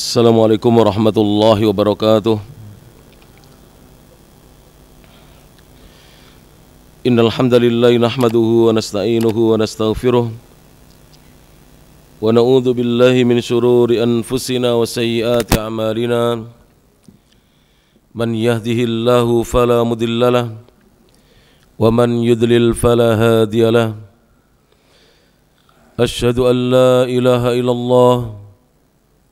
السلام عليكم ورحمة الله وبركاته إن الحمد لله نحمده ونستعينه ونستغفره ونعوذ بالله من شرور أنفسنا وسيئات أعمالنا من يهده الله فلا مضل له ومن يدلل فلا هادي له أشهد أن لا إله إلا الله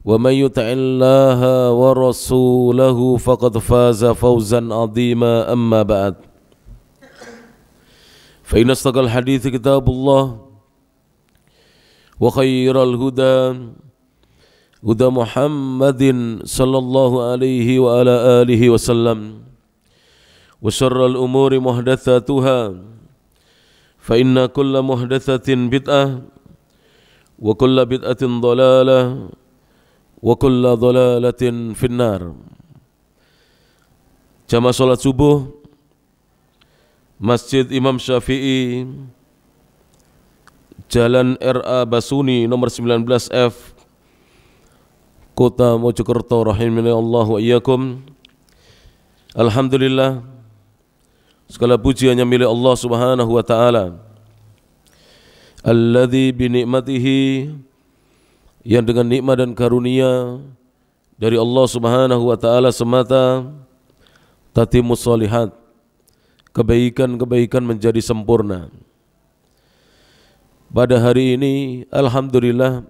ومن يطع الله ورسوله فقد فاز فوزا عظيما أما بعد فإن أصدق الحديث كتاب الله وخير الهدى هدى محمد صلى الله عليه وعلى آله وسلم وشر الأمور محدثاتها فإن كل محدثة بدعة وكل بدعة ضلالة wa kulla dhalalatin finnar Jamaah sholat subuh Masjid Imam Syafi'i Jalan RA Basuni nomor 19F Kota Mojokerto rahimani Allah wa iyyakum Alhamdulillah segala puji hanya milik Allah Subhanahu wa taala alladzi bi ni'matihi yang dengan nikmat dan karunia dari Allah Subhanahu wa taala semata tati solihat kebaikan-kebaikan menjadi sempurna. Pada hari ini alhamdulillah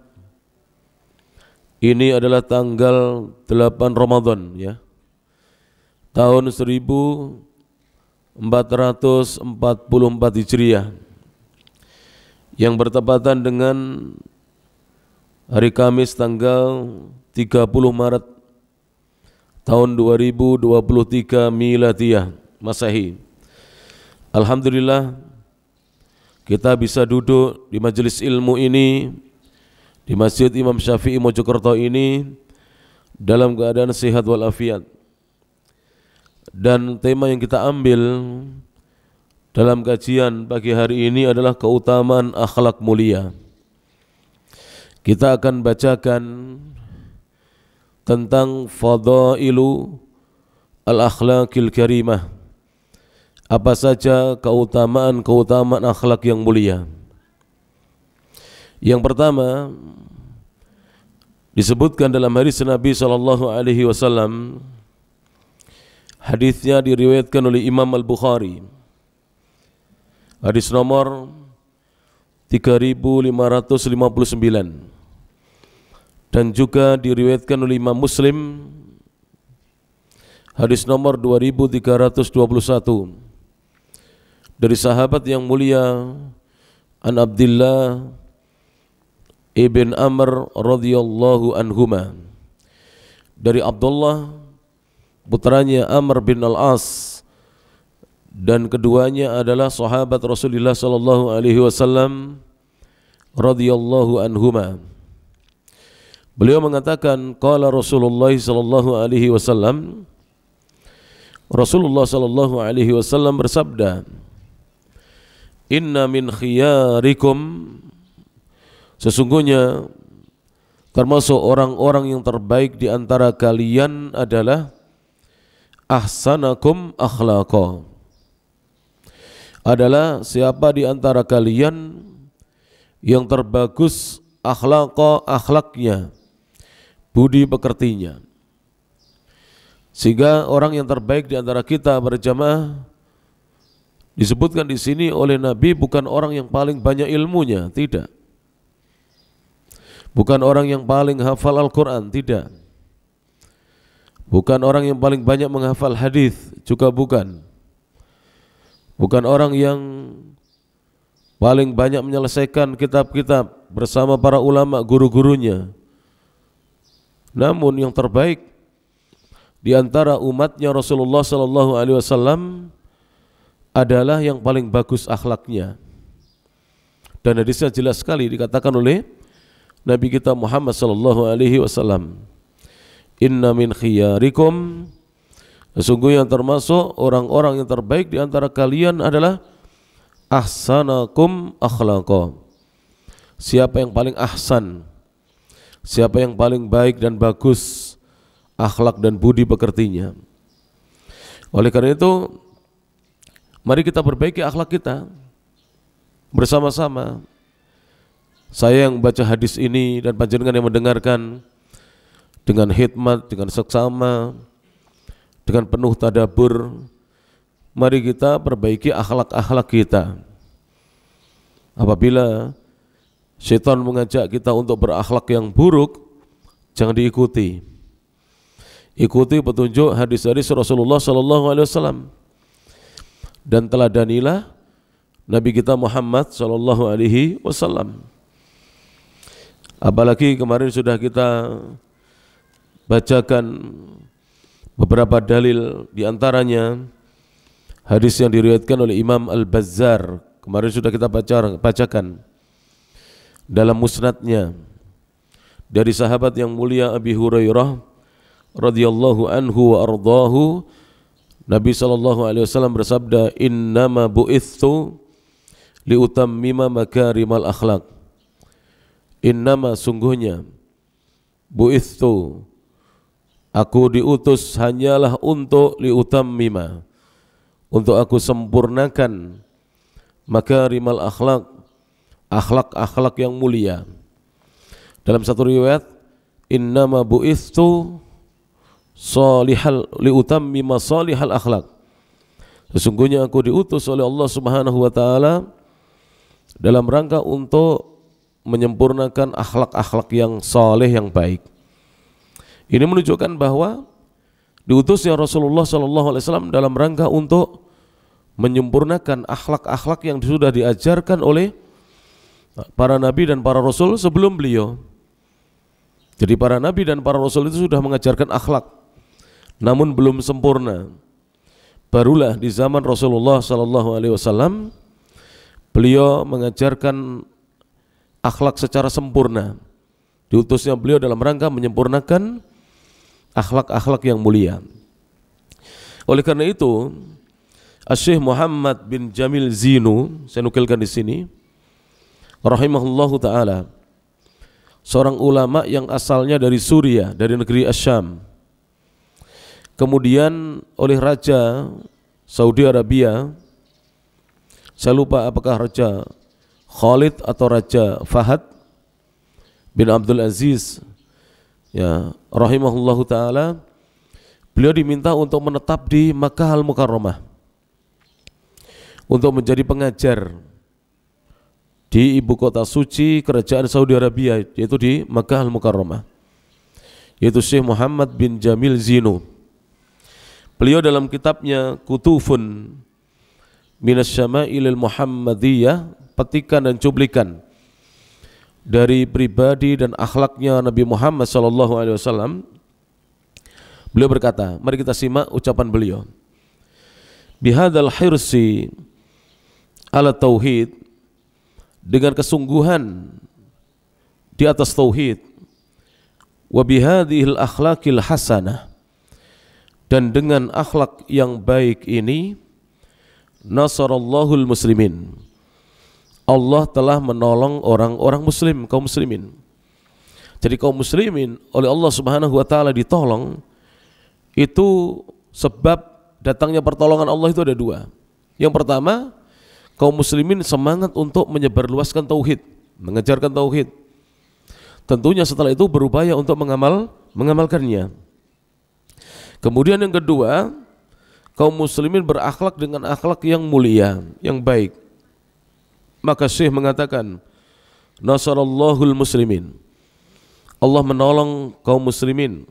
ini adalah tanggal 8 Ramadan ya. Tahun 1444 Hijriah yang bertepatan dengan hari Kamis tanggal 30 Maret tahun 2023 Miladiyah Masehi. Alhamdulillah kita bisa duduk di majelis ilmu ini di Masjid Imam Syafi'i Mojokerto ini dalam keadaan sehat walafiat. Dan tema yang kita ambil dalam kajian pagi hari ini adalah keutamaan akhlak mulia. Kita akan bacakan tentang fadailu al-akhlaqil karimah. Apa saja keutamaan-keutamaan akhlak yang mulia. Yang pertama disebutkan dalam hadis Nabi sallallahu alaihi wasallam Hadisnya diriwayatkan oleh Imam Al-Bukhari. Hadis nomor 3559 dan juga diriwayatkan oleh Imam Muslim hadis nomor 2321 dari sahabat yang mulia An Abdullah ibn Amr radhiyallahu anhuma dari Abdullah putranya Amr bin Al-As dan keduanya adalah sahabat Rasulullah sallallahu alaihi wasallam radhiyallahu anhuma. Beliau mengatakan qala Rasulullah sallallahu alaihi wasallam Rasulullah sallallahu alaihi wasallam bersabda Inna min khiyarikum sesungguhnya termasuk orang-orang yang terbaik di antara kalian adalah ahsanakum akhlaqah adalah siapa di antara kalian yang terbagus akhlaqa akhlaknya, budi pekertinya. Sehingga orang yang terbaik di antara kita berjamaah disebutkan di sini oleh Nabi bukan orang yang paling banyak ilmunya, tidak. Bukan orang yang paling hafal Al-Quran, tidak. Bukan orang yang paling banyak menghafal hadis, juga bukan bukan orang yang paling banyak menyelesaikan kitab-kitab bersama para ulama guru-gurunya. Namun yang terbaik di antara umatnya Rasulullah Sallallahu Alaihi Wasallam adalah yang paling bagus akhlaknya. Dan hadisnya jelas sekali dikatakan oleh Nabi kita Muhammad Sallallahu Alaihi Wasallam. Inna min khiyarikum Sungguh yang termasuk orang-orang yang terbaik di antara kalian adalah ahsanakum akhlaqa. Siapa yang paling ahsan? Siapa yang paling baik dan bagus akhlak dan budi pekertinya? Oleh karena itu, mari kita perbaiki akhlak kita bersama-sama. Saya yang baca hadis ini dan panjenengan yang mendengarkan dengan hikmat, dengan seksama, dengan penuh tadabur mari kita perbaiki akhlak-akhlak kita apabila setan mengajak kita untuk berakhlak yang buruk jangan diikuti ikuti petunjuk hadis-hadis Rasulullah Sallallahu Alaihi Wasallam dan teladanilah Nabi kita Muhammad Sallallahu Alaihi Wasallam. Apalagi kemarin sudah kita bacakan Beberapa dalil diantaranya hadis yang diriwayatkan oleh Imam Al-Bazzar kemarin sudah kita baca, bacakan dalam musnadnya dari sahabat yang mulia Abi Hurairah radhiyallahu anhu wa ardahu Nabi sallallahu alaihi wasallam bersabda innama bu'ithu liutammima makarimal akhlak innama sungguhnya bu'ithu Aku diutus hanyalah untuk liutammima untuk aku sempurnakan maka rimal akhlak akhlak-akhlak yang mulia. Dalam satu riwayat innama buistu salihal liutammima salihal akhlak. Sesungguhnya aku diutus oleh Allah Subhanahu wa taala dalam rangka untuk menyempurnakan akhlak-akhlak yang saleh yang baik. Ini menunjukkan bahwa diutusnya Rasulullah Shallallahu Alaihi Wasallam dalam rangka untuk menyempurnakan akhlak-akhlak yang sudah diajarkan oleh para nabi dan para rasul sebelum beliau. Jadi para nabi dan para rasul itu sudah mengajarkan akhlak, namun belum sempurna. Barulah di zaman Rasulullah Shallallahu Alaihi Wasallam beliau mengajarkan akhlak secara sempurna. Diutusnya beliau dalam rangka menyempurnakan akhlak-akhlak yang mulia. Oleh karena itu, Syekh Muhammad bin Jamil Zinu, saya nukilkan di sini, rahimahullahu taala, seorang ulama yang asalnya dari Suriah, dari negeri Asyam. Kemudian oleh raja Saudi Arabia, saya lupa apakah raja Khalid atau raja Fahad bin Abdul Aziz ya rahimahullahu taala beliau diminta untuk menetap di Makkah al Mukarromah untuk menjadi pengajar di ibu kota suci kerajaan Saudi Arabia yaitu di Makkah al Mukarromah yaitu Syekh Muhammad bin Jamil Zinu beliau dalam kitabnya Kutufun Minas Syama'ilil Muhammadiyah petikan dan cuplikan dari pribadi dan akhlaknya Nabi Muhammad Shallallahu Alaihi Wasallam, beliau berkata, mari kita simak ucapan beliau. Bihadal hirsi ala tauhid dengan kesungguhan di atas tauhid wa bihadhil akhlaqil hasanah dan dengan akhlak yang baik ini nasarallahul muslimin Allah telah menolong orang-orang muslim, kaum muslimin. Jadi kaum muslimin oleh Allah Subhanahu wa taala ditolong itu sebab datangnya pertolongan Allah itu ada dua. Yang pertama, kaum muslimin semangat untuk menyebarluaskan tauhid, mengejarkan tauhid. Tentunya setelah itu berupaya untuk mengamal mengamalkannya. Kemudian yang kedua, kaum muslimin berakhlak dengan akhlak yang mulia, yang baik. Maka Syekh mengatakan, Nasarallahul muslimin. Allah menolong kaum muslimin.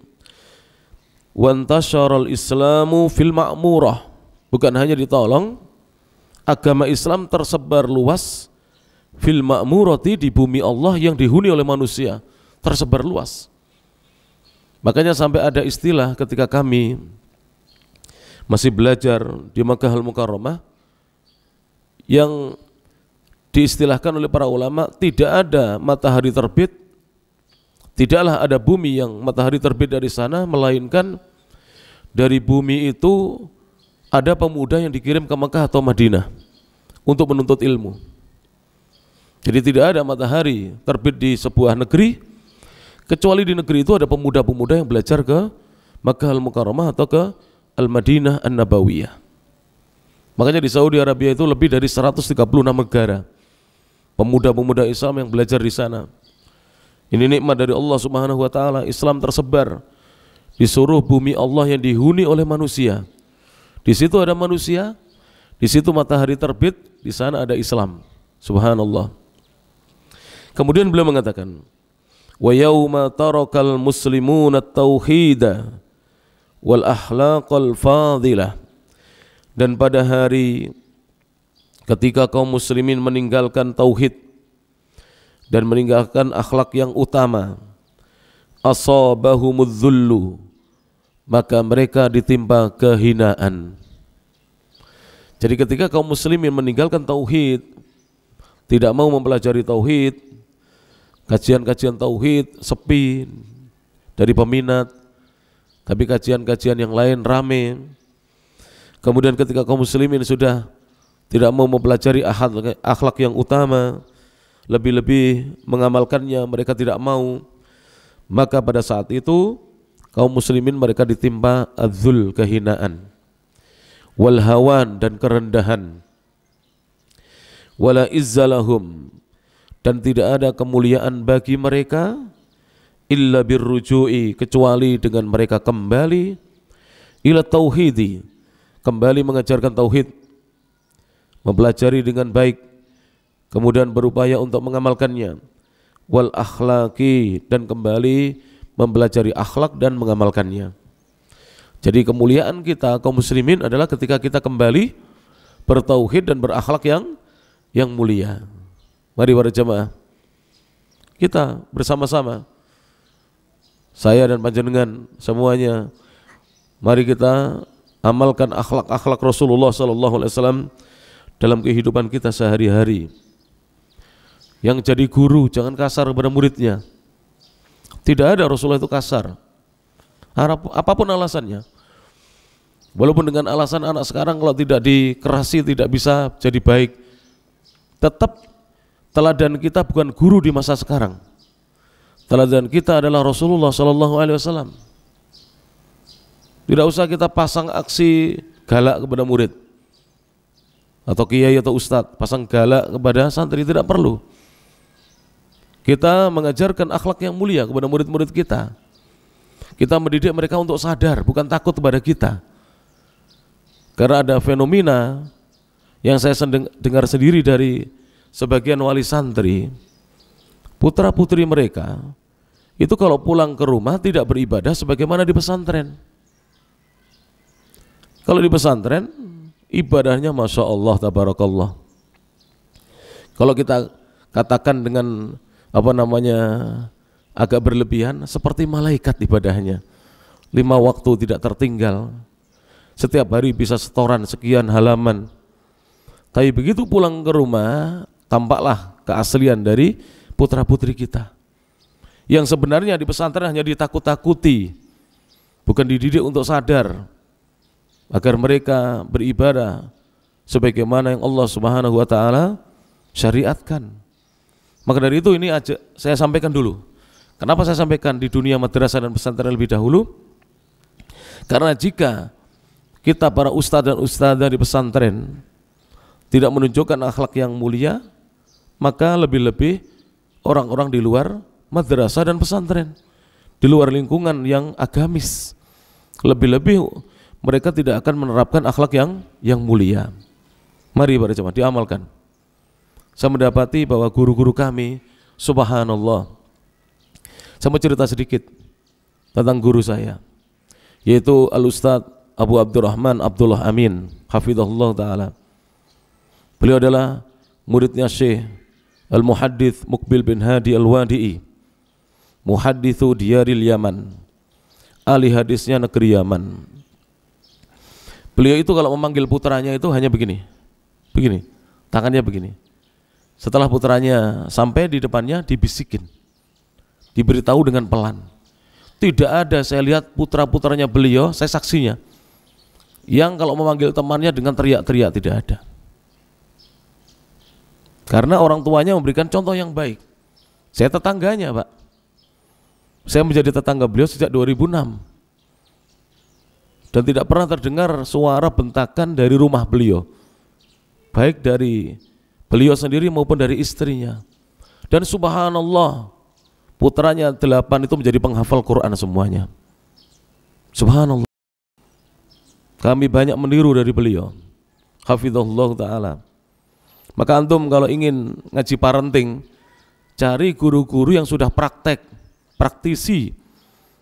Wantasyaral islamu fil ma'murah. Bukan hanya ditolong, agama Islam tersebar luas fil ma'murati di bumi Allah yang dihuni oleh manusia. Tersebar luas. Makanya sampai ada istilah ketika kami masih belajar di Makkah Al-Mukarramah yang diistilahkan oleh para ulama tidak ada matahari terbit tidaklah ada bumi yang matahari terbit dari sana melainkan dari bumi itu ada pemuda yang dikirim ke Mekah atau Madinah untuk menuntut ilmu jadi tidak ada matahari terbit di sebuah negeri kecuali di negeri itu ada pemuda-pemuda yang belajar ke Makkah Al-Mukarramah atau ke Al-Madinah An-Nabawiyah. Makanya di Saudi Arabia itu lebih dari 136 negara pemuda-pemuda Islam yang belajar di sana. Ini nikmat dari Allah Subhanahu wa taala. Islam tersebar di seluruh bumi Allah yang dihuni oleh manusia. Di situ ada manusia, di situ matahari terbit, di sana ada Islam. Subhanallah. Kemudian beliau mengatakan, "Wa yauma tarakal muslimuna wal ahlaqal fadilah." Dan pada hari ketika kaum muslimin meninggalkan tauhid dan meninggalkan akhlak yang utama asabahumudzullu maka mereka ditimpa kehinaan jadi ketika kaum muslimin meninggalkan tauhid tidak mau mempelajari tauhid kajian-kajian tauhid sepi dari peminat tapi kajian-kajian yang lain rame kemudian ketika kaum muslimin sudah tidak mau mempelajari akhlak yang utama, lebih-lebih mengamalkannya mereka tidak mau. Maka pada saat itu kaum muslimin mereka ditimpa azul kehinaan walhawan dan kerendahan wala izzalahum dan tidak ada kemuliaan bagi mereka illa birrujui kecuali dengan mereka kembali ila tauhidi kembali mengajarkan tauhid mempelajari dengan baik kemudian berupaya untuk mengamalkannya wal akhlaki dan kembali mempelajari akhlak dan mengamalkannya jadi kemuliaan kita kaum muslimin adalah ketika kita kembali bertauhid dan berakhlak yang yang mulia mari para jemaah kita bersama-sama saya dan panjenengan semuanya mari kita amalkan akhlak-akhlak Rasulullah sallallahu alaihi wasallam dalam kehidupan kita sehari-hari. Yang jadi guru jangan kasar kepada muridnya. Tidak ada Rasulullah itu kasar. Apapun alasannya. Walaupun dengan alasan anak sekarang kalau tidak dikerasi tidak bisa jadi baik. Tetap teladan kita bukan guru di masa sekarang. Teladan kita adalah Rasulullah Shallallahu Alaihi Wasallam. Tidak usah kita pasang aksi galak kepada murid atau kiai atau ustadz pasang galak kepada santri tidak perlu kita mengajarkan akhlak yang mulia kepada murid-murid kita kita mendidik mereka untuk sadar bukan takut kepada kita karena ada fenomena yang saya dengar sendiri dari sebagian wali santri putra putri mereka itu kalau pulang ke rumah tidak beribadah sebagaimana di pesantren kalau di pesantren ibadahnya masya Allah tabarakallah kalau kita katakan dengan apa namanya agak berlebihan seperti malaikat ibadahnya lima waktu tidak tertinggal setiap hari bisa setoran sekian halaman tapi begitu pulang ke rumah tampaklah keaslian dari putra putri kita yang sebenarnya di pesantren hanya ditakut-takuti bukan dididik untuk sadar agar mereka beribadah sebagaimana yang Allah Subhanahu wa taala syariatkan. Maka dari itu ini aja saya sampaikan dulu. Kenapa saya sampaikan di dunia madrasah dan pesantren lebih dahulu? Karena jika kita para ustadz dan ustadzah di pesantren tidak menunjukkan akhlak yang mulia, maka lebih-lebih orang-orang di luar madrasah dan pesantren, di luar lingkungan yang agamis, lebih-lebih mereka tidak akan menerapkan akhlak yang yang mulia. Mari para jemaah diamalkan. Saya mendapati bahwa guru-guru kami, subhanallah. Saya mau cerita sedikit tentang guru saya, yaitu Al Ustaz Abu Abdurrahman Abdullah Amin, hafizahullah taala. Beliau adalah muridnya Syekh Al Muhadith Mukbil bin Hadi Al Wadi'i, muhaddithu Diyaril Yaman, ahli hadisnya negeri Yaman. Beliau itu kalau memanggil putranya itu hanya begini. Begini. Tangannya begini. Setelah putranya sampai di depannya dibisikin. Diberitahu dengan pelan. Tidak ada saya lihat putra-putranya beliau, saya saksinya. Yang kalau memanggil temannya dengan teriak-teriak tidak ada. Karena orang tuanya memberikan contoh yang baik. Saya tetangganya, Pak. Saya menjadi tetangga beliau sejak 2006 dan tidak pernah terdengar suara bentakan dari rumah beliau baik dari beliau sendiri maupun dari istrinya dan subhanallah putranya delapan itu menjadi penghafal Quran semuanya subhanallah kami banyak meniru dari beliau hafizahullah ta'ala maka antum kalau ingin ngaji parenting cari guru-guru yang sudah praktek praktisi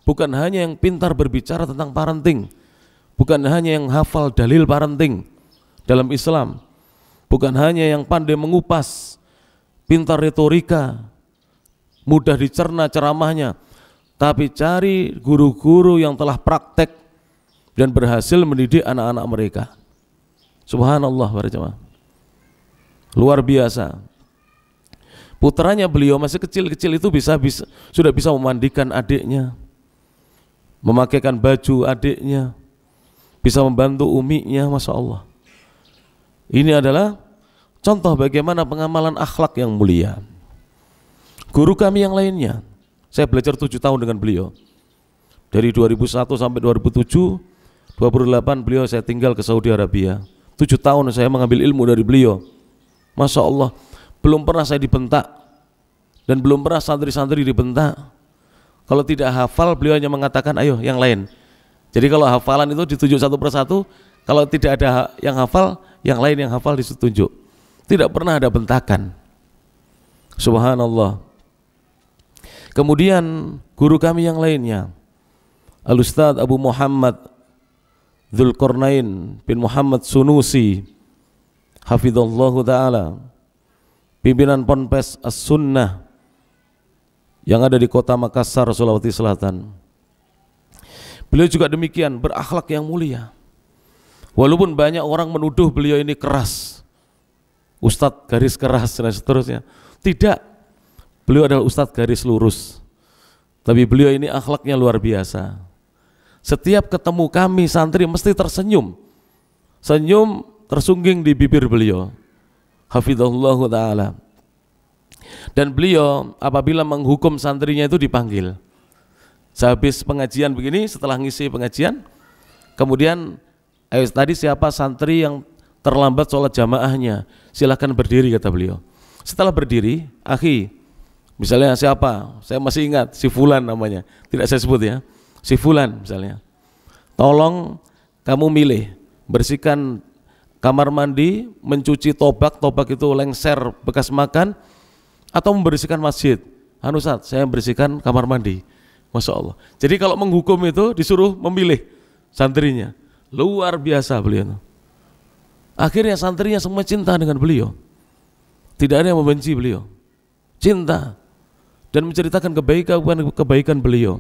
bukan hanya yang pintar berbicara tentang parenting bukan hanya yang hafal dalil parenting dalam Islam, bukan hanya yang pandai mengupas, pintar retorika, mudah dicerna ceramahnya, tapi cari guru-guru yang telah praktek dan berhasil mendidik anak-anak mereka. Subhanallah para jemaah. Luar biasa. Putranya beliau masih kecil-kecil itu bisa, bisa sudah bisa memandikan adiknya, memakaikan baju adiknya, bisa membantu uminya, masya Allah. Ini adalah contoh bagaimana pengamalan akhlak yang mulia. Guru kami yang lainnya, saya belajar tujuh tahun dengan beliau. Dari 2001 sampai 2007, 28 beliau saya tinggal ke Saudi Arabia. Tujuh tahun saya mengambil ilmu dari beliau. Masya Allah, belum pernah saya dibentak dan belum pernah santri-santri dibentak. Kalau tidak hafal, beliau hanya mengatakan, ayo yang lain. Jadi kalau hafalan itu ditunjuk satu persatu, kalau tidak ada yang hafal, yang lain yang hafal ditunjuk. Tidak pernah ada bentakan. Subhanallah. Kemudian guru kami yang lainnya, al Abu Muhammad Zulkarnain bin Muhammad Sunusi hafizallahu taala pimpinan Ponpes As-Sunnah yang ada di kota Makassar Sulawesi Selatan Beliau juga demikian, berakhlak yang mulia. Walaupun banyak orang menuduh beliau ini keras. Ustadz garis keras dan seterusnya. Tidak. Beliau adalah ustadz garis lurus. Tapi beliau ini akhlaknya luar biasa. Setiap ketemu kami santri mesti tersenyum. Senyum tersungging di bibir beliau. Hafidhullah ta'ala. Dan beliau apabila menghukum santrinya itu dipanggil. Sehabis pengajian begini, setelah ngisi pengajian, kemudian eh, tadi siapa santri yang terlambat sholat jamaahnya, silahkan berdiri kata beliau. Setelah berdiri, akhi, misalnya siapa, saya masih ingat, si Fulan namanya, tidak saya sebut ya, si Fulan misalnya. Tolong kamu milih, bersihkan kamar mandi, mencuci tobak, tobak itu lengser bekas makan, atau membersihkan masjid. Anusat saya bersihkan kamar mandi Masya Allah. Jadi kalau menghukum itu disuruh memilih santrinya. Luar biasa beliau. Akhirnya santrinya semua cinta dengan beliau. Tidak ada yang membenci beliau. Cinta dan menceritakan kebaikan kebaikan beliau.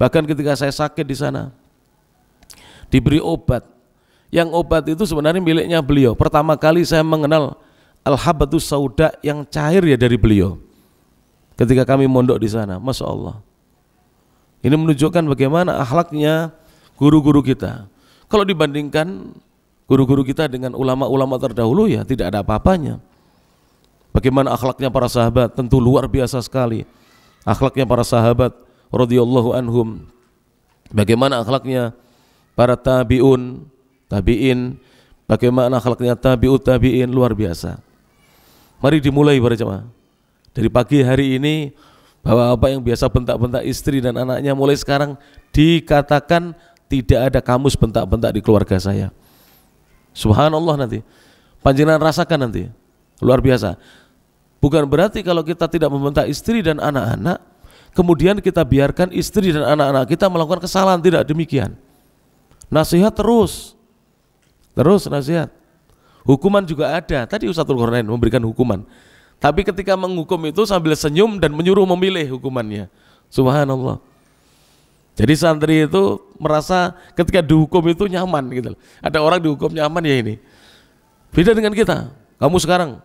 Bahkan ketika saya sakit di sana diberi obat. Yang obat itu sebenarnya miliknya beliau. Pertama kali saya mengenal al-habatus sauda yang cair ya dari beliau ketika kami mondok di sana. Masya Allah. Ini menunjukkan bagaimana akhlaknya guru-guru kita. Kalau dibandingkan guru-guru kita dengan ulama-ulama terdahulu ya tidak ada apa-apanya. Bagaimana akhlaknya para sahabat tentu luar biasa sekali. Akhlaknya para sahabat radhiyallahu anhum. Bagaimana akhlaknya para tabiun, tabiin, bagaimana akhlaknya tabiut tabiin luar biasa. Mari dimulai para jemaah. Dari pagi hari ini bapak-bapak yang biasa bentak-bentak istri dan anaknya mulai sekarang dikatakan tidak ada kamus bentak-bentak di keluarga saya. Subhanallah nanti. Panjenengan rasakan nanti. Luar biasa. Bukan berarti kalau kita tidak membentak istri dan anak-anak, kemudian kita biarkan istri dan anak-anak kita melakukan kesalahan. Tidak demikian. Nasihat terus. Terus nasihat. Hukuman juga ada. Tadi Ustadzul Qurnain memberikan hukuman. Tapi ketika menghukum itu sambil senyum dan menyuruh memilih hukumannya. Subhanallah. Jadi santri itu merasa ketika dihukum itu nyaman gitu. Ada orang dihukum nyaman ya ini. Beda dengan kita. Kamu sekarang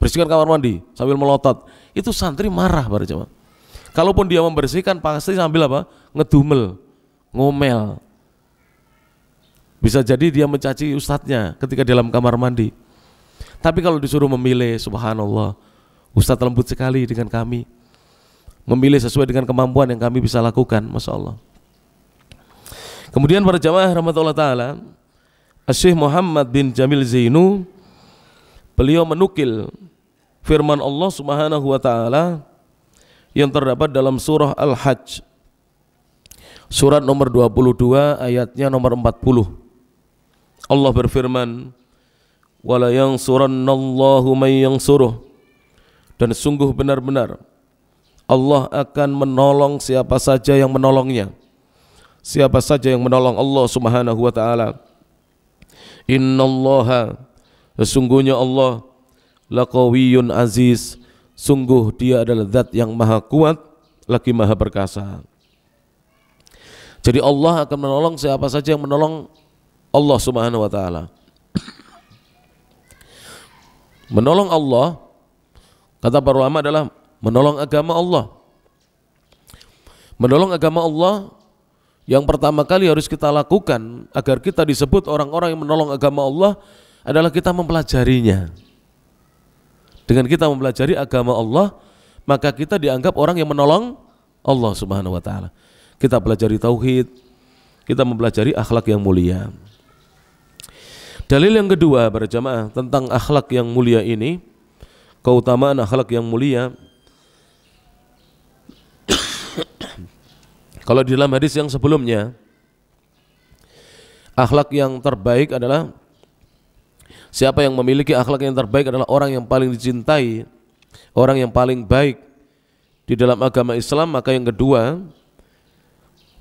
bersihkan kamar mandi sambil melotot. Itu santri marah para jemaah. Kalaupun dia membersihkan pasti sambil apa? Ngedumel, ngomel. Bisa jadi dia mencaci ustadznya ketika dalam kamar mandi. Tapi kalau disuruh memilih, subhanallah, Ustadz lembut sekali dengan kami. Memilih sesuai dengan kemampuan yang kami bisa lakukan, Masya Allah. Kemudian para jamaah rahmatullah ta'ala, Syekh Muhammad bin Jamil Zainu, beliau menukil firman Allah subhanahu wa ta'ala yang terdapat dalam surah Al-Hajj, surat nomor 22 ayatnya nomor 40. Allah berfirman, wala yang yansurannallahu may suruh dan sungguh benar-benar Allah akan menolong siapa saja yang menolongnya siapa saja yang menolong Allah Subhanahu wa taala innallaha sesungguhnya Allah laqawiyun aziz sungguh dia adalah zat yang maha kuat lagi maha perkasa jadi Allah akan menolong siapa saja yang menolong Allah Subhanahu wa taala Menolong Allah kata para ulama adalah menolong agama Allah. Menolong agama Allah yang pertama kali harus kita lakukan agar kita disebut orang-orang yang menolong agama Allah adalah kita mempelajarinya. Dengan kita mempelajari agama Allah, maka kita dianggap orang yang menolong Allah Subhanahu wa taala. Kita pelajari tauhid, kita mempelajari akhlak yang mulia. Dalil yang kedua berjamaah tentang akhlak yang mulia ini, keutamaan akhlak yang mulia. Kalau di dalam hadis yang sebelumnya, akhlak yang terbaik adalah siapa yang memiliki akhlak yang terbaik adalah orang yang paling dicintai, orang yang paling baik di dalam agama Islam. Maka yang kedua,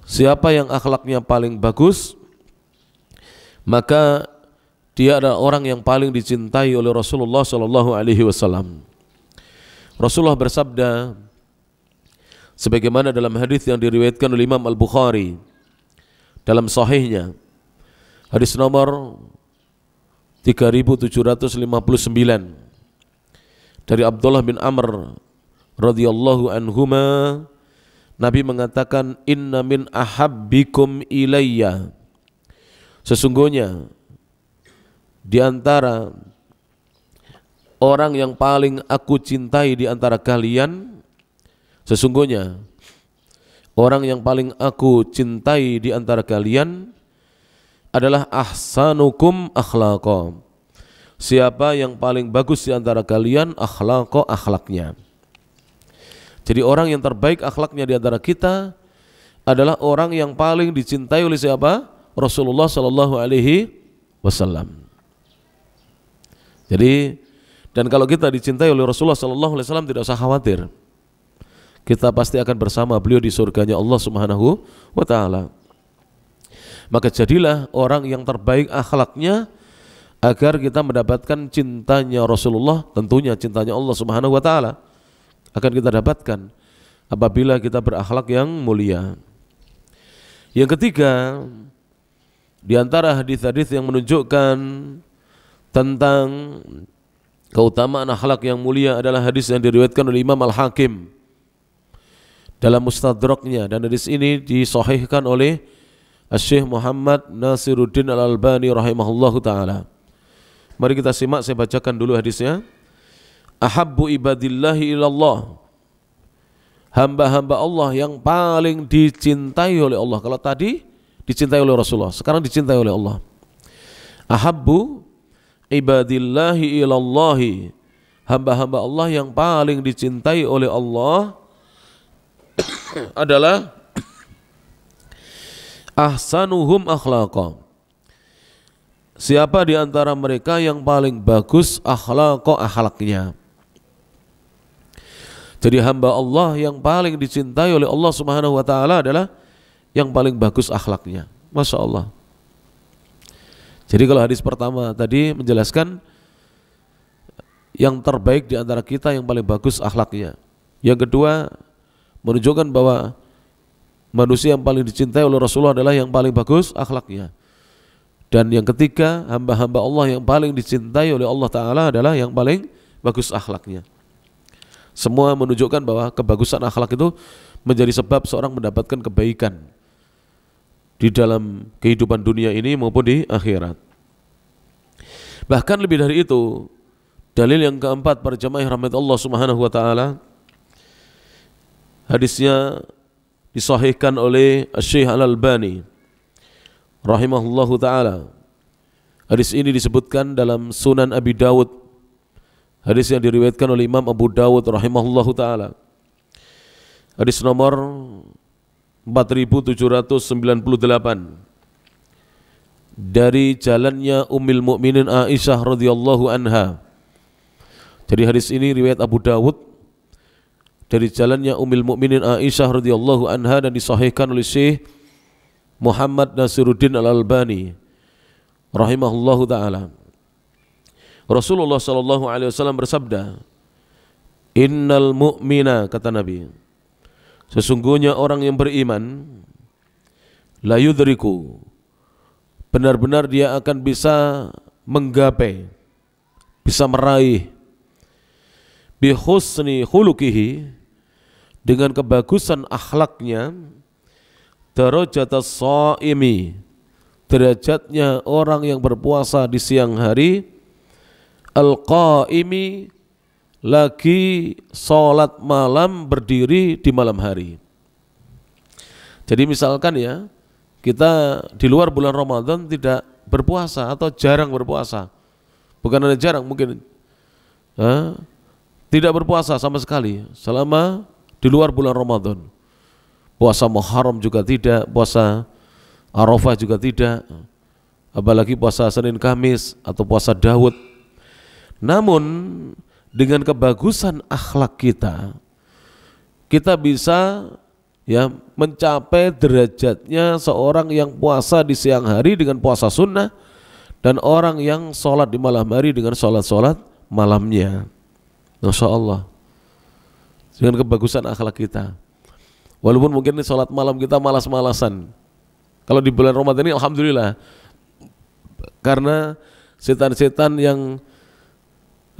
siapa yang akhlaknya paling bagus, maka dia adalah orang yang paling dicintai oleh Rasulullah Shallallahu Alaihi Wasallam. Rasulullah bersabda, sebagaimana dalam hadis yang diriwayatkan oleh Imam Al Bukhari dalam Sahihnya, hadis nomor 3759 dari Abdullah bin Amr radhiyallahu anhuma Nabi mengatakan inna min ahabbikum ilayya sesungguhnya di antara orang yang paling aku cintai di antara kalian sesungguhnya orang yang paling aku cintai di antara kalian adalah ahsanukum akhlaqa siapa yang paling bagus di antara kalian akhlaqa akhlaknya jadi orang yang terbaik akhlaknya di antara kita adalah orang yang paling dicintai oleh siapa? Rasulullah Shallallahu alaihi wasallam. Jadi dan kalau kita dicintai oleh Rasulullah Sallallahu Alaihi Wasallam tidak usah khawatir. Kita pasti akan bersama beliau di surganya Allah Subhanahu wa taala. Maka jadilah orang yang terbaik akhlaknya agar kita mendapatkan cintanya Rasulullah, tentunya cintanya Allah Subhanahu wa taala akan kita dapatkan apabila kita berakhlak yang mulia. Yang ketiga, di antara hadis-hadis yang menunjukkan tentang keutamaan akhlak yang mulia adalah hadis yang diriwayatkan oleh Imam Al-Hakim dalam mustadraknya dan hadis ini disahihkan oleh Syekh Muhammad Nasiruddin Al-Albani rahimahullahu taala. Mari kita simak saya bacakan dulu hadisnya. Ahabbu ibadillahi ilallah. Hamba-hamba Allah yang paling dicintai oleh Allah. Kalau tadi dicintai oleh Rasulullah, sekarang dicintai oleh Allah. Ahabbu ibadillahi ilallahi hamba-hamba Allah yang paling dicintai oleh Allah adalah ahsanuhum akhlaqa siapa di antara mereka yang paling bagus akhlaqa akhlaknya jadi hamba Allah yang paling dicintai oleh Allah Subhanahu wa taala adalah yang paling bagus akhlaknya. Masya Allah. Jadi kalau hadis pertama tadi menjelaskan yang terbaik di antara kita yang paling bagus akhlaknya. Yang kedua menunjukkan bahwa manusia yang paling dicintai oleh Rasulullah adalah yang paling bagus akhlaknya. Dan yang ketiga, hamba-hamba Allah yang paling dicintai oleh Allah Ta'ala adalah yang paling bagus akhlaknya. Semua menunjukkan bahwa kebagusan akhlak itu menjadi sebab seorang mendapatkan kebaikan di dalam kehidupan dunia ini maupun di akhirat. Bahkan lebih dari itu, dalil yang keempat para jamaah rahmat Allah Subhanahu wa taala hadisnya disahihkan oleh Syekh Al Albani rahimahullahu taala. Hadis ini disebutkan dalam Sunan Abi Dawud. Hadis yang diriwayatkan oleh Imam Abu Dawud rahimahullahu taala. Hadis nomor 4798 dari jalannya Ummul Mukminin Aisyah radhiyallahu anha. Jadi hadis ini riwayat Abu Dawud dari jalannya Ummul Mukminin Aisyah radhiyallahu anha dan disahihkan oleh Syekh Muhammad Nasiruddin Al Albani rahimahullahu taala. Rasulullah sallallahu alaihi wasallam bersabda, "Innal mu'mina" kata Nabi, Sesungguhnya orang yang beriman la yudriku benar-benar dia akan bisa menggapai bisa meraih bi husni khuluqihi dengan kebagusan akhlaknya derajat saimi derajatnya orang yang berpuasa di siang hari al lagi sholat malam berdiri di malam hari. Jadi misalkan ya, kita di luar bulan Ramadan tidak berpuasa atau jarang berpuasa. Bukan hanya jarang, mungkin tidak berpuasa sama sekali selama di luar bulan Ramadan. Puasa Muharram juga tidak, puasa Arafah juga tidak, apalagi puasa Senin Kamis atau puasa Daud. Namun dengan kebagusan akhlak kita kita bisa ya mencapai derajatnya seorang yang puasa di siang hari dengan puasa sunnah dan orang yang sholat di malam hari dengan sholat-sholat malamnya. Masya Allah. Dengan kebagusan akhlak kita. Walaupun mungkin sholat malam kita malas-malasan. Kalau di bulan Ramadan ini Alhamdulillah. Karena setan-setan yang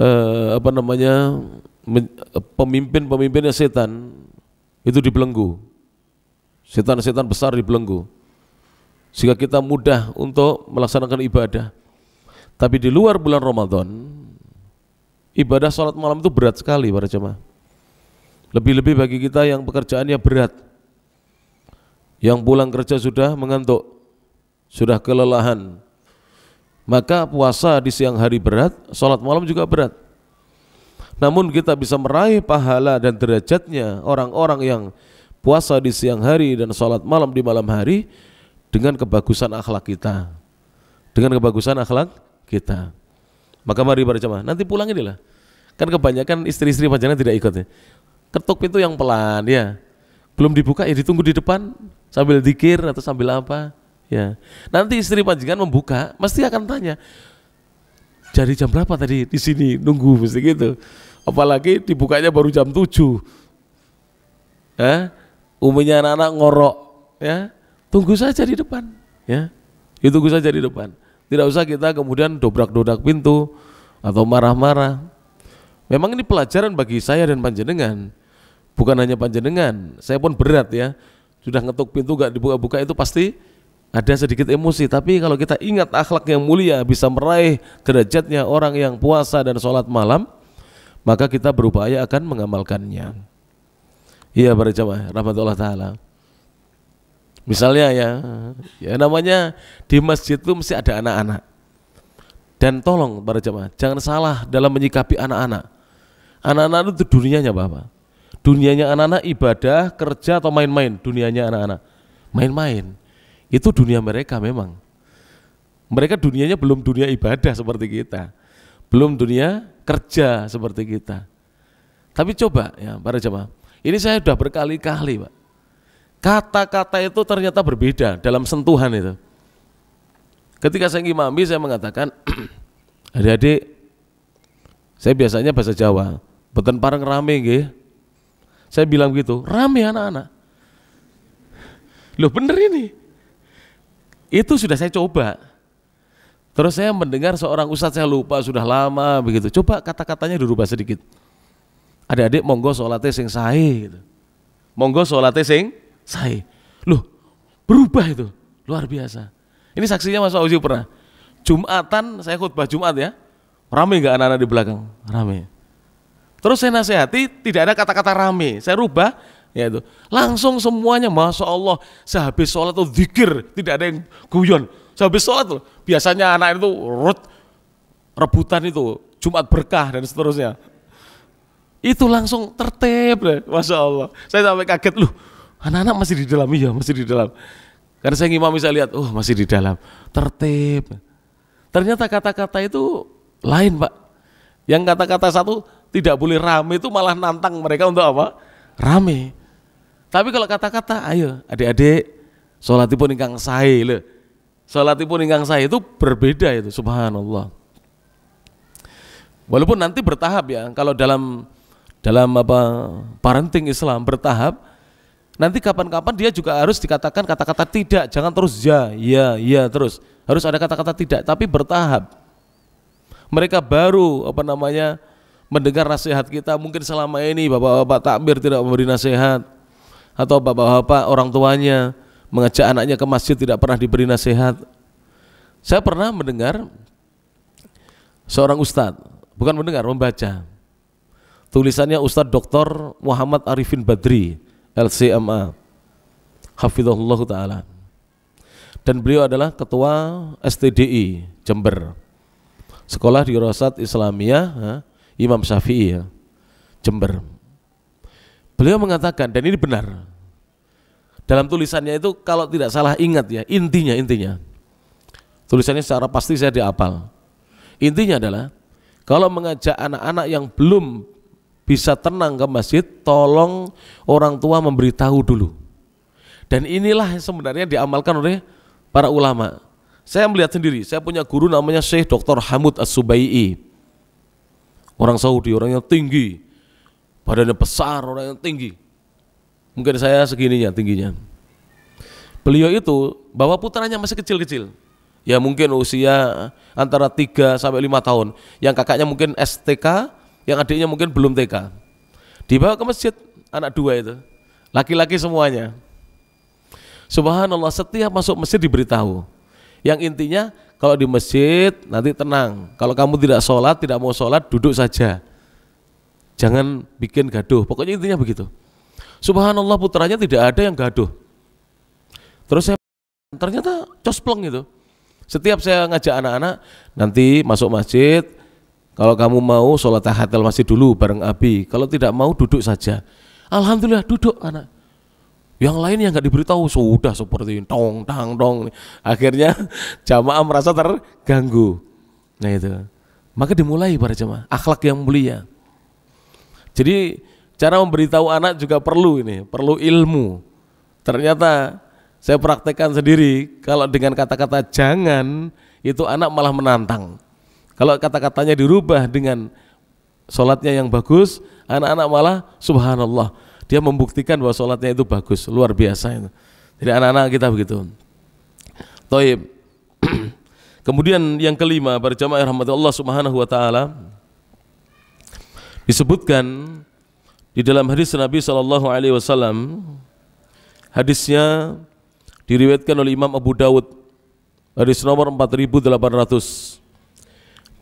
eh, apa namanya eh, pemimpin-pemimpinnya setan itu dibelenggu. Setan-setan besar dibelenggu. Sehingga kita mudah untuk melaksanakan ibadah. Tapi di luar bulan Ramadan, ibadah sholat malam itu berat sekali para jemaah. Lebih-lebih bagi kita yang pekerjaannya berat. Yang pulang kerja sudah mengantuk, sudah kelelahan, maka puasa di siang hari berat, sholat malam juga berat. Namun kita bisa meraih pahala dan derajatnya orang-orang yang puasa di siang hari dan sholat malam di malam hari dengan kebagusan akhlak kita. Dengan kebagusan akhlak kita. Maka mari para jemaah, nanti pulang ini lah. Kan kebanyakan istri-istri pajangan tidak ikut ya. Ketuk pintu yang pelan ya. Belum dibuka ya ditunggu di depan sambil dikir atau sambil apa. Ya. Nanti istri panjenengan membuka, mesti akan tanya, jadi jam berapa tadi di sini nunggu mesti gitu. Apalagi dibukanya baru jam tujuh. Ya. Umumnya anak-anak ngorok, ya. Tunggu saja di depan, ya. Itu tunggu saja di depan. Tidak usah kita kemudian dobrak-dobrak pintu atau marah-marah. Memang ini pelajaran bagi saya dan panjenengan. Bukan hanya panjenengan, saya pun berat ya. Sudah ngetuk pintu gak dibuka-buka itu pasti ada sedikit emosi tapi kalau kita ingat akhlak yang mulia bisa meraih derajatnya orang yang puasa dan sholat malam maka kita berupaya akan mengamalkannya iya para jamaah rahmatullah ta'ala misalnya ya ya namanya di masjid itu mesti ada anak-anak dan tolong para jamaah jangan salah dalam menyikapi anak-anak anak-anak itu dunianya bapak dunianya anak-anak ibadah kerja atau main-main dunianya anak-anak main-main itu dunia mereka memang. Mereka dunianya belum dunia ibadah seperti kita. Belum dunia kerja seperti kita. Tapi coba ya para jemaah. Ini saya sudah berkali-kali, Pak. Kata-kata itu ternyata berbeda dalam sentuhan itu. Ketika saya ngimami, saya mengatakan, adik-adik, saya biasanya bahasa Jawa, beten parang rame gitu Saya bilang gitu, rame anak-anak. Loh bener ini, itu sudah saya coba. Terus saya mendengar seorang ustadz saya lupa sudah lama begitu. Coba kata-katanya dirubah sedikit. ada adik monggo sholatnya sing sae gitu. Monggo sholatnya sing sae. Loh, berubah itu. Luar biasa. Ini saksinya Mas Fauzi pernah. Jumatan saya khutbah Jumat ya. Rame gak anak-anak di belakang? Rame. Terus saya nasihati tidak ada kata-kata rame. Saya rubah ya itu langsung semuanya masya Allah sehabis sholat tuh zikir tidak ada yang guyon sehabis sholat tuh biasanya anak itu rut rebutan itu Jumat berkah dan seterusnya itu langsung tertib deh, masya Allah saya sampai kaget lu anak-anak masih di dalam iya masih di dalam karena saya ngimami saya lihat oh masih di dalam tertib ternyata kata-kata itu lain pak yang kata-kata satu tidak boleh rame itu malah nantang mereka untuk apa rame tapi kalau kata-kata, ayo adik-adik, sholat pun ingkang saya, le. pun ingkang saya itu berbeda itu, subhanallah. Walaupun nanti bertahap ya, kalau dalam dalam apa parenting Islam bertahap, nanti kapan-kapan dia juga harus dikatakan kata-kata tidak, jangan terus ya, ya, ya terus. Harus ada kata-kata tidak, tapi bertahap. Mereka baru apa namanya mendengar nasihat kita mungkin selama ini bapak-bapak takbir tidak memberi nasihat atau bapak-bapak orang tuanya mengajak anaknya ke masjid tidak pernah diberi nasihat. Saya pernah mendengar seorang ustadz, bukan mendengar, membaca tulisannya Ustadz Dr. Muhammad Arifin Badri, LCMA, Hafizahullah Ta'ala. Dan beliau adalah ketua STDI Jember, sekolah di Rosat Islamiyah, Imam Syafi'i ya, Jember. Beliau mengatakan dan ini benar. Dalam tulisannya itu kalau tidak salah ingat ya, intinya intinya. Tulisannya secara pasti saya diapal Intinya adalah kalau mengajak anak-anak yang belum bisa tenang ke masjid, tolong orang tua memberitahu dulu. Dan inilah sebenarnya diamalkan oleh para ulama. Saya melihat sendiri, saya punya guru namanya Syekh Dr. Hamud As-Subai'i. Orang Saudi, orangnya tinggi, badannya besar, orang yang tinggi. Mungkin saya segininya tingginya. Beliau itu bawa putranya masih kecil-kecil. Ya mungkin usia antara 3 sampai 5 tahun. Yang kakaknya mungkin STK, yang adiknya mungkin belum TK. Dibawa ke masjid anak dua itu. Laki-laki semuanya. Subhanallah, setiap masuk masjid diberitahu. Yang intinya kalau di masjid nanti tenang. Kalau kamu tidak sholat, tidak mau sholat, duduk saja Jangan bikin gaduh. Pokoknya intinya begitu. Subhanallah putranya tidak ada yang gaduh. Terus saya ternyata cospleng gitu. Setiap saya ngajak anak-anak nanti masuk masjid, kalau kamu mau sholat tahatil masih dulu bareng Abi. Kalau tidak mau duduk saja. Alhamdulillah duduk anak. Yang lain yang nggak diberitahu sudah seperti ini. tong tang dong. Akhirnya jamaah merasa terganggu. Nah itu. Maka dimulai para jemaah akhlak yang mulia. Jadi cara memberitahu anak juga perlu ini, perlu ilmu. Ternyata saya praktekkan sendiri kalau dengan kata-kata jangan itu anak malah menantang. Kalau kata-katanya dirubah dengan sholatnya yang bagus, anak-anak malah subhanallah dia membuktikan bahwa sholatnya itu bagus, luar biasa itu. Jadi anak-anak kita begitu. Toib. Kemudian yang kelima berjamaah rahmat Allah Subhanahu wa taala disebutkan di dalam hadis Nabi Shallallahu Alaihi Wasallam hadisnya diriwayatkan oleh Imam Abu Dawud hadis nomor 4800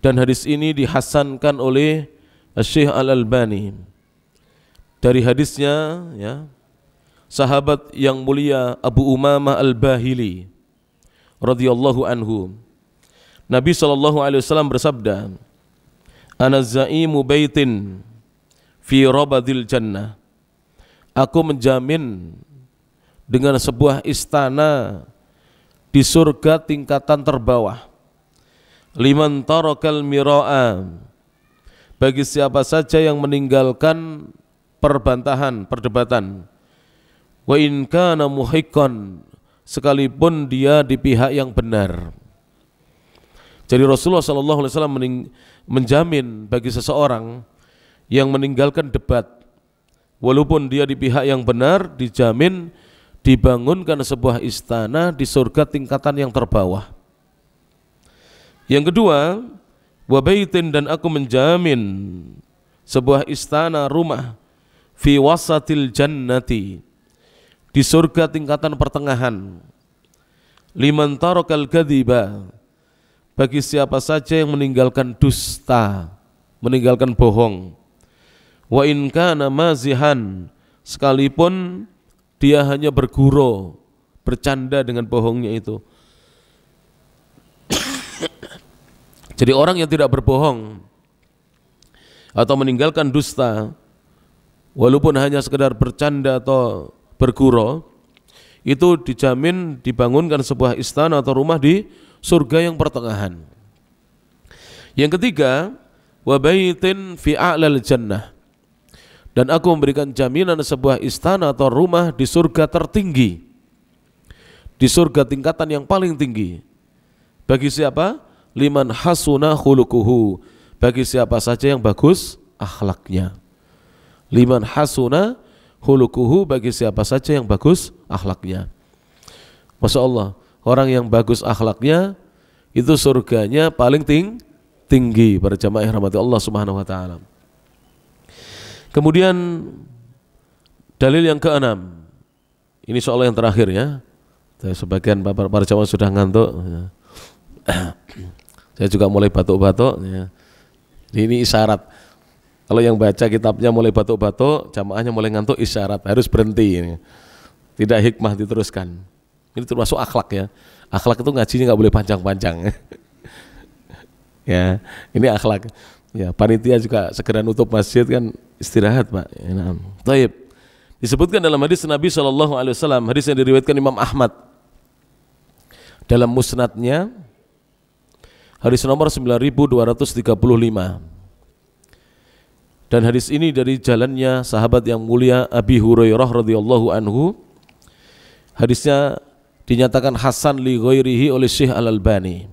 dan hadis ini dihasankan oleh Syekh Al Albani dari hadisnya ya sahabat yang mulia Abu Umama Al Bahili radhiyallahu anhu Nabi Shallallahu Alaihi Wasallam bersabda ana zaimu baitin fi rabadil jannah aku menjamin dengan sebuah istana di surga tingkatan terbawah liman tarakal mira'a bagi siapa saja yang meninggalkan perbantahan, perdebatan wa in kana muhiqqan sekalipun dia di pihak yang benar jadi Rasulullah sallallahu alaihi wasallam menjamin bagi seseorang yang meninggalkan debat walaupun dia di pihak yang benar dijamin dibangunkan sebuah istana di surga tingkatan yang terbawah yang kedua wabaitin dan aku menjamin sebuah istana rumah fi wasatil jannati di surga tingkatan pertengahan liman tarokal kadiba bagi siapa saja yang meninggalkan dusta, meninggalkan bohong. Wa in kana mazihan sekalipun dia hanya berguru, bercanda dengan bohongnya itu. Jadi orang yang tidak berbohong atau meninggalkan dusta walaupun hanya sekedar bercanda atau berguru itu dijamin dibangunkan sebuah istana atau rumah di surga yang pertengahan. Yang ketiga, wa baitin fi a'lal jannah. Dan aku memberikan jaminan sebuah istana atau rumah di surga tertinggi. Di surga tingkatan yang paling tinggi. Bagi siapa? Liman hasuna khuluquhu. Bagi siapa saja yang bagus akhlaknya. Liman hasuna khuluquhu bagi siapa saja yang bagus akhlaknya. Masya Allah. Orang yang bagus akhlaknya itu surganya paling ting tinggi para jamaah rahmati Allah Subhanahu wa taala. Kemudian dalil yang keenam. Ini soal yang terakhir ya. Sebagian para, jamaah sudah ngantuk. Ya. Saya juga mulai batuk-batuk ya. Ini isyarat. Kalau yang baca kitabnya mulai batuk-batuk, jamaahnya mulai ngantuk isyarat harus berhenti ya. Tidak hikmah diteruskan. Ini termasuk akhlak ya. Akhlak itu ngajinya nggak boleh panjang-panjang. ya, ini akhlak. Ya, panitia juga segera nutup masjid kan istirahat, Pak. Ya, nah. Taib. Disebutkan dalam hadis Nabi Shallallahu alaihi wasallam, hadis yang diriwayatkan Imam Ahmad dalam musnadnya hadis nomor 9235. Dan hadis ini dari jalannya sahabat yang mulia Abi Hurairah radhiyallahu anhu. Hadisnya dinyatakan hasan li ghairihi oleh Syekh Al Albani.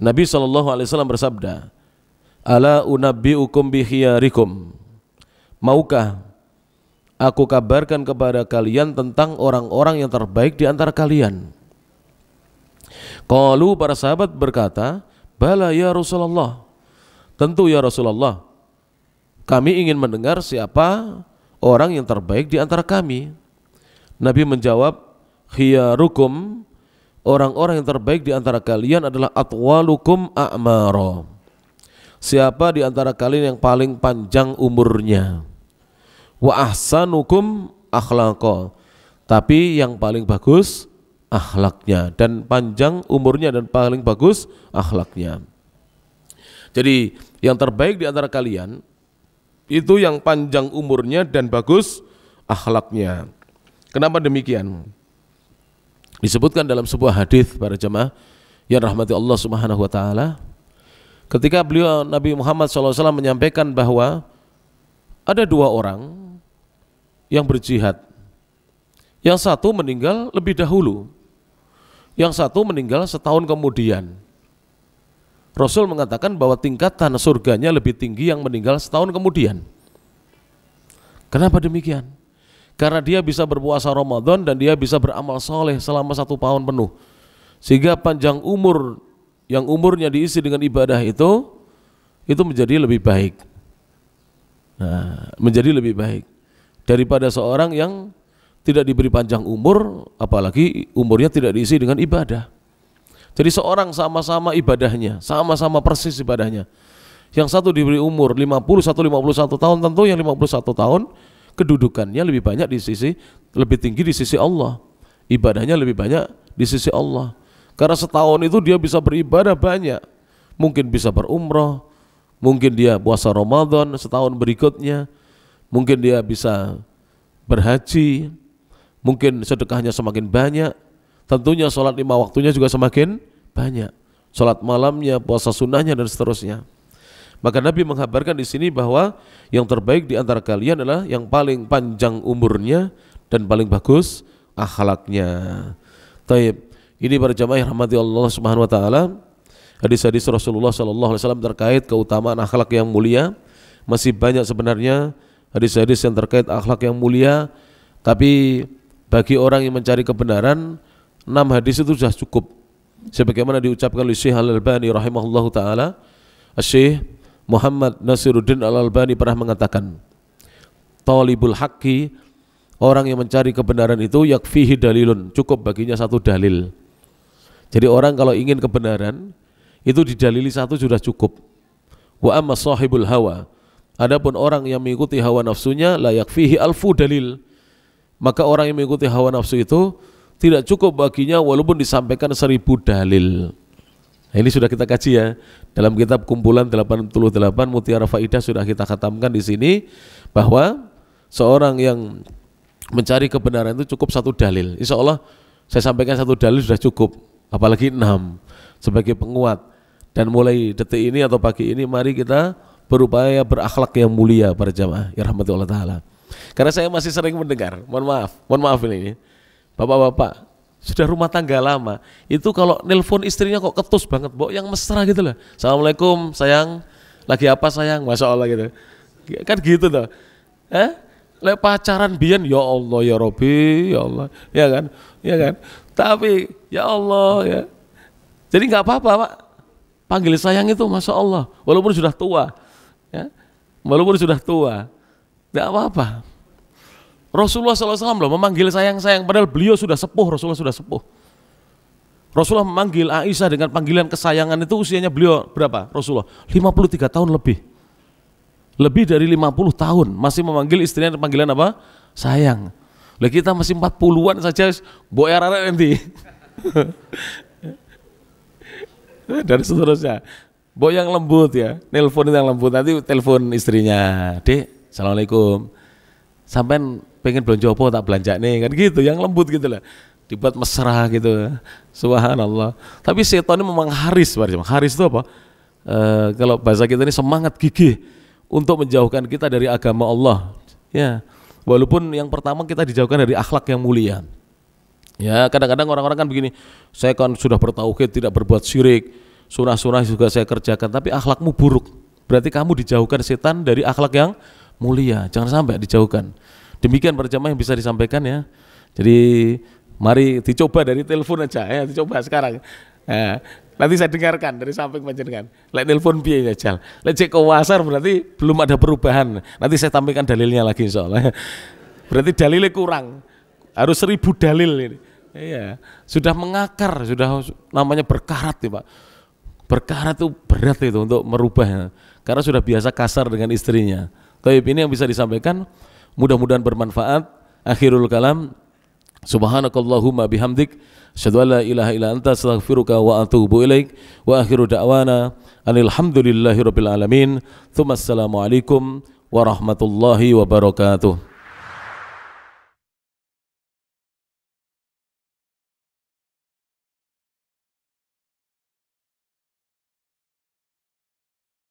Nabi sallallahu alaihi wasallam bersabda, "Ala unabbiukum bi khiyarikum." Maukah aku kabarkan kepada kalian tentang orang-orang yang terbaik di antara kalian? Qalu para sahabat berkata, "Bala ya Rasulullah." Tentu ya Rasulullah. Kami ingin mendengar siapa orang yang terbaik di antara kami. Nabi menjawab, khiyarukum orang-orang yang terbaik di antara kalian adalah atwalukum a'mara. Siapa di antara kalian yang paling panjang umurnya? Wa ahsanukum akhlaqa. Tapi yang paling bagus akhlaknya dan panjang umurnya dan paling bagus akhlaknya. Jadi yang terbaik di antara kalian itu yang panjang umurnya dan bagus akhlaknya. Kenapa demikian? Disebutkan dalam sebuah hadis para jemaah yang rahmati Allah Subhanahu wa taala ketika beliau Nabi Muhammad SAW menyampaikan bahwa ada dua orang yang berjihad. Yang satu meninggal lebih dahulu. Yang satu meninggal setahun kemudian. Rasul mengatakan bahwa tingkatan surganya lebih tinggi yang meninggal setahun kemudian. Kenapa demikian? Karena dia bisa berpuasa Ramadan dan dia bisa beramal soleh selama satu tahun penuh. Sehingga panjang umur yang umurnya diisi dengan ibadah itu, itu menjadi lebih baik. Nah, menjadi lebih baik daripada seorang yang tidak diberi panjang umur, apalagi umurnya tidak diisi dengan ibadah. Jadi seorang sama-sama ibadahnya, sama-sama persis ibadahnya. Yang satu diberi umur 50 51 tahun, tentu yang 51 tahun kedudukannya lebih banyak di sisi lebih tinggi di sisi Allah ibadahnya lebih banyak di sisi Allah karena setahun itu dia bisa beribadah banyak mungkin bisa berumrah mungkin dia puasa Ramadan setahun berikutnya mungkin dia bisa berhaji mungkin sedekahnya semakin banyak tentunya sholat lima waktunya juga semakin banyak sholat malamnya puasa sunnahnya dan seterusnya maka Nabi menghabarkan di sini bahwa yang terbaik di antara kalian adalah yang paling panjang umurnya dan paling bagus akhlaknya. Taib. Ini para jamaah yang rahmati Allah Subhanahu wa taala. Hadis-hadis Rasulullah sallallahu alaihi wasallam terkait keutamaan akhlak yang mulia masih banyak sebenarnya hadis-hadis yang terkait akhlak yang mulia tapi bagi orang yang mencari kebenaran enam hadis itu sudah cukup sebagaimana diucapkan oleh Syekh Al-Albani rahimahullahu taala Syekh Muhammad Nasiruddin Al-Albani pernah mengatakan, Talibul haqqi, orang yang mencari kebenaran itu yakfihi dalilun, cukup baginya satu dalil. Jadi orang kalau ingin kebenaran, itu didalili satu sudah cukup. Wa amma sahibul hawa, adapun orang yang mengikuti hawa nafsunya layak fihi alfu dalil. Maka orang yang mengikuti hawa nafsu itu tidak cukup baginya walaupun disampaikan seribu dalil. Nah, ini sudah kita kaji ya. Dalam kitab kumpulan 88 Mutiara Faidah sudah kita khatamkan di sini bahwa seorang yang mencari kebenaran itu cukup satu dalil. Insya Allah saya sampaikan satu dalil sudah cukup, apalagi enam sebagai penguat. Dan mulai detik ini atau pagi ini mari kita berupaya berakhlak yang mulia para jamaah ya rahmati Allah taala. Karena saya masih sering mendengar, mohon maaf, mohon maaf ini. Bapak-bapak sudah rumah tangga lama itu kalau nelpon istrinya kok ketus banget bok yang mesra gitu loh assalamualaikum sayang lagi apa sayang masya allah gitu kan gitu tuh eh Lek pacaran bian ya Allah ya Robi ya Allah ya kan ya kan tapi ya Allah ya jadi nggak apa-apa pak panggil sayang itu masya Allah walaupun sudah tua ya walaupun sudah tua nggak apa-apa Rasulullah SAW loh memanggil sayang-sayang padahal beliau sudah sepuh, Rasulullah sudah sepuh. Rasulullah memanggil Aisyah dengan panggilan kesayangan itu usianya beliau berapa? Rasulullah 53 tahun lebih. Lebih dari 50 tahun masih memanggil istrinya panggilan apa? Sayang. Lah kita masih 40-an saja mbok ya nanti. Dan seterusnya. Mbok yang lembut ya, nelpon yang lembut nanti telepon istrinya. Dek, Assalamualaikum. Sampai pengen belanja apa tak belanja nih kan gitu yang lembut gitu lah dibuat mesra gitu subhanallah tapi setan ini memang haris barang haris itu apa e, kalau bahasa kita ini semangat gigih untuk menjauhkan kita dari agama Allah ya walaupun yang pertama kita dijauhkan dari akhlak yang mulia ya kadang-kadang orang-orang kan begini saya kan sudah bertauhid tidak berbuat syirik sunah-sunah juga saya kerjakan tapi akhlakmu buruk berarti kamu dijauhkan setan dari akhlak yang mulia jangan sampai dijauhkan Demikian para jamaah yang bisa disampaikan ya. Jadi mari dicoba dari telepon aja ya, dicoba sekarang. Nah, nanti saya dengarkan dari samping panjenengan. Lek telepon piye ya jal. Lek cek wasar berarti belum ada perubahan. Nanti saya tampilkan dalilnya lagi insyaallah. Berarti dalilnya kurang. Harus seribu dalil ini. Iya, sudah mengakar, sudah namanya berkarat ya Pak. Berkarat itu berat itu untuk merubahnya karena sudah biasa kasar dengan istrinya. Tapi ini yang bisa disampaikan Mudah-mudahan bermanfaat. Akhirul kalam. Subhanakallahumma bihamdik. Asyadu an la ilaha ila anta astaghfiruka wa atubu ilaik. Wa akhiru da'wana. Anilhamdulillahi rabbil alamin. Thumma assalamualaikum warahmatullahi wabarakatuh.